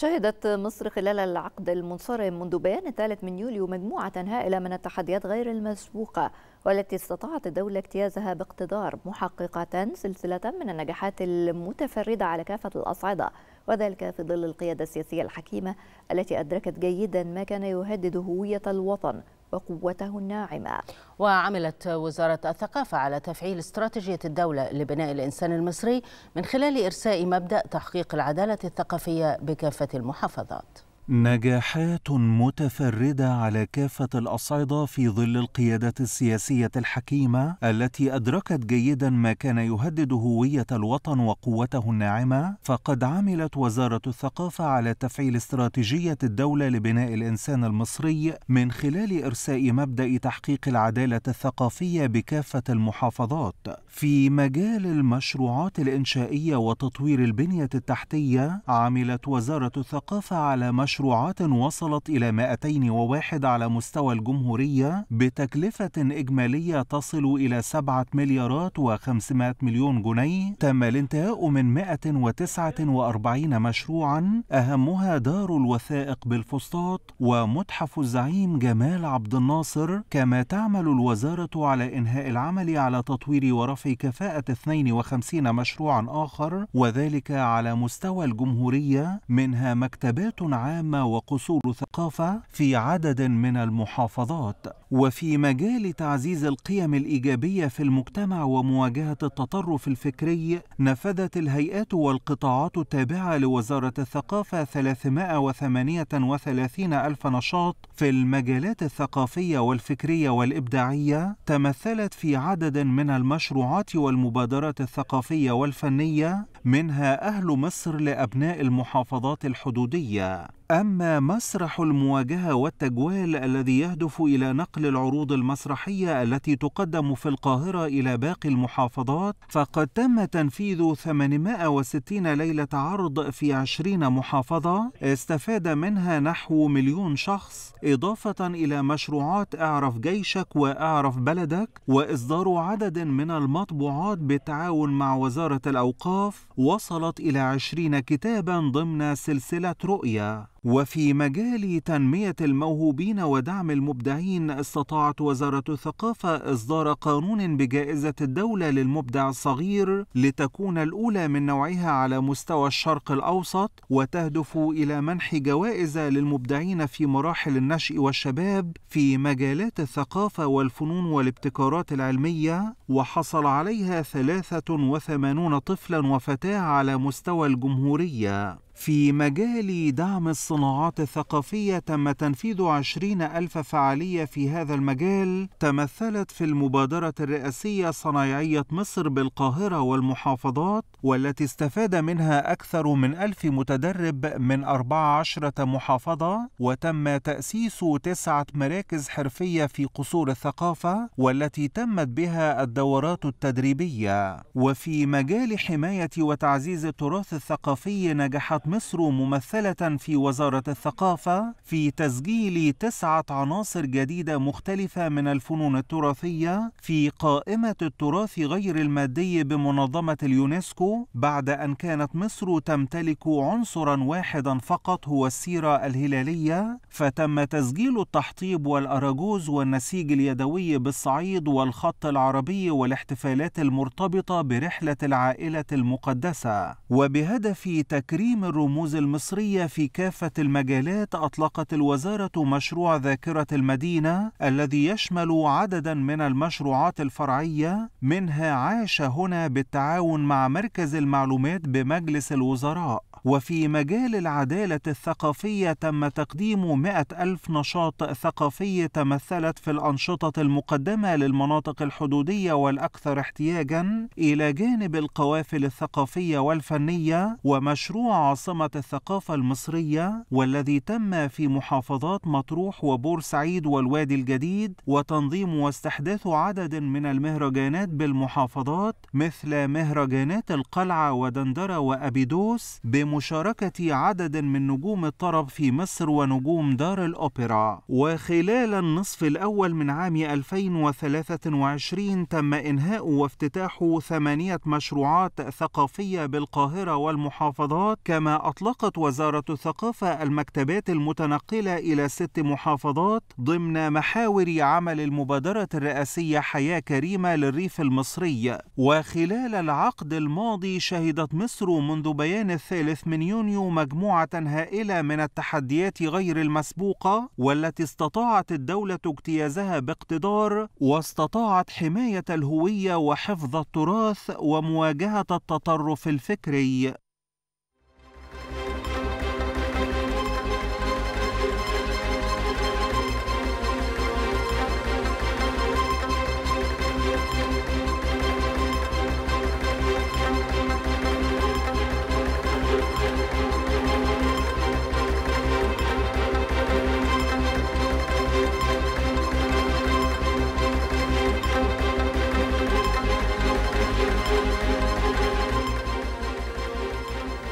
شهدت مصر خلال العقد المنصرم منذ بيان الثالث من يوليو مجموعة هائلة من التحديات غير المسبوقة والتي استطاعت الدولة اجتيازها باقتدار محققة سلسلة من النجاحات المتفردة على كافة الأصعدة وذلك في ظل القيادة السياسية الحكيمة التي أدركت جيدا ما كان يهدد هوية الوطن وقوته الناعمة وعملت وزارة الثقافة على تفعيل استراتيجية الدولة لبناء الإنسان المصري من خلال إرساء مبدأ تحقيق العدالة الثقافية بكافة المحافظات نجاحات متفردة على كافة الأصعدة في ظل القيادة السياسية الحكيمة التي أدركت جيدا ما كان يهدد هوية الوطن وقوته الناعمة فقد عملت وزارة الثقافة على تفعيل استراتيجية الدولة لبناء الإنسان المصري من خلال إرساء مبدأ تحقيق العدالة الثقافية بكافة المحافظات في مجال المشروعات الإنشائية وتطوير البنية التحتية عملت وزارة الثقافة على مشروع مشروعات وصلت إلى 201 على مستوى الجمهورية بتكلفة إجمالية تصل إلى 7 مليارات و500 مليون جنيه تم الانتهاء من 149 مشروعا أهمها دار الوثائق بالفسطاط ومتحف الزعيم جمال عبد الناصر كما تعمل الوزارة على إنهاء العمل على تطوير ورفع كفاءة 52 مشروعا آخر وذلك على مستوى الجمهورية منها مكتبات عامة العامة وقصور ثقافة في عدد من المحافظات وفي مجال تعزيز القيم الإيجابية في المجتمع ومواجهة التطرف الفكري نفذت الهيئات والقطاعات التابعة لوزارة الثقافة 338 ألف نشاط في المجالات الثقافية والفكرية والإبداعية تمثلت في عدد من المشروعات والمبادرات الثقافية والفنية منها أهل مصر لأبناء المحافظات الحدودية أما مسرح المواجهة والتجوال الذي يهدف إلى نقل العروض المسرحية التي تقدم في القاهرة إلى باقي المحافظات فقد تم تنفيذ 860 ليلة عرض في 20 محافظة استفاد منها نحو مليون شخص إضافة إلى مشروعات أعرف جيشك وأعرف بلدك وإصدار عدد من المطبوعات بالتعاون مع وزارة الأوقاف وصلت إلى عشرين كتابا ضمن سلسلة رؤيا وفي مجال تنمية الموهوبين ودعم المبدعين استطاعت وزارة الثقافة إصدار قانون بجائزة الدولة للمبدع الصغير لتكون الأولى من نوعها على مستوى الشرق الأوسط وتهدف إلى منح جوائز للمبدعين في مراحل النشء والشباب في مجالات الثقافة والفنون والابتكارات العلمية وحصل عليها 83 طفلا وفتاة على مستوى الجمهورية في مجال دعم الصناعات الثقافية تم تنفيذ عشرين ألف فعالية في هذا المجال تمثلت في المبادرة الرئاسية صنايعية مصر بالقاهرة والمحافظات والتي استفاد منها أكثر من ألف متدرب من 14 محافظة وتم تأسيس تسعة مراكز حرفية في قصور الثقافة والتي تمت بها الدورات التدريبية وفي مجال حماية وتعزيز التراث الثقافي نجحت مصر ممثلة في وزارة الثقافة في تسجيل تسعة عناصر جديدة مختلفة من الفنون التراثية في قائمة التراث غير المادي بمنظمة اليونسكو بعد أن كانت مصر تمتلك عنصرا واحدا فقط هو السيرة الهلالية فتم تسجيل التحطيب والأراجوز والنسيج اليدوي بالصعيد والخط العربي والاحتفالات المرتبطة برحلة العائلة المقدسة وبهدف تكريم الرموز المصرية في كافة المجالات أطلقت الوزارة مشروع ذاكرة المدينة الذي يشمل عددا من المشروعات الفرعية منها عاش هنا بالتعاون مع مركز المعلومات بمجلس الوزراء وفي مجال العدالة الثقافية تم تقديم مئة ألف نشاط ثقافي تمثلت في الأنشطة المقدمة للمناطق الحدودية والأكثر احتياجا إلى جانب القوافل الثقافية والفنية ومشروع عاصمة الثقافة المصرية والذي تم في محافظات مطروح وبورسعيد والوادي الجديد وتنظيم واستحداث عدد من المهرجانات بالمحافظات مثل مهرجانات القلعة ودندرة وأبيدوس بم لمشاركة عدد من نجوم الطرب في مصر ونجوم دار الأوبرا وخلال النصف الأول من عام 2023 تم إنهاء وافتتاح ثمانية مشروعات ثقافية بالقاهرة والمحافظات كما أطلقت وزارة الثقافة المكتبات المتنقلة إلى ست محافظات ضمن محاور عمل المبادرة الرئاسية حياة كريمة للريف المصري وخلال العقد الماضي شهدت مصر منذ بيان الثالث يحدث من يونيو مجموعة هائلة من التحديات غير المسبوقة والتي استطاعت الدولة اجتيازها باقتدار واستطاعت حماية الهوية وحفظ التراث ومواجهة التطرف الفكري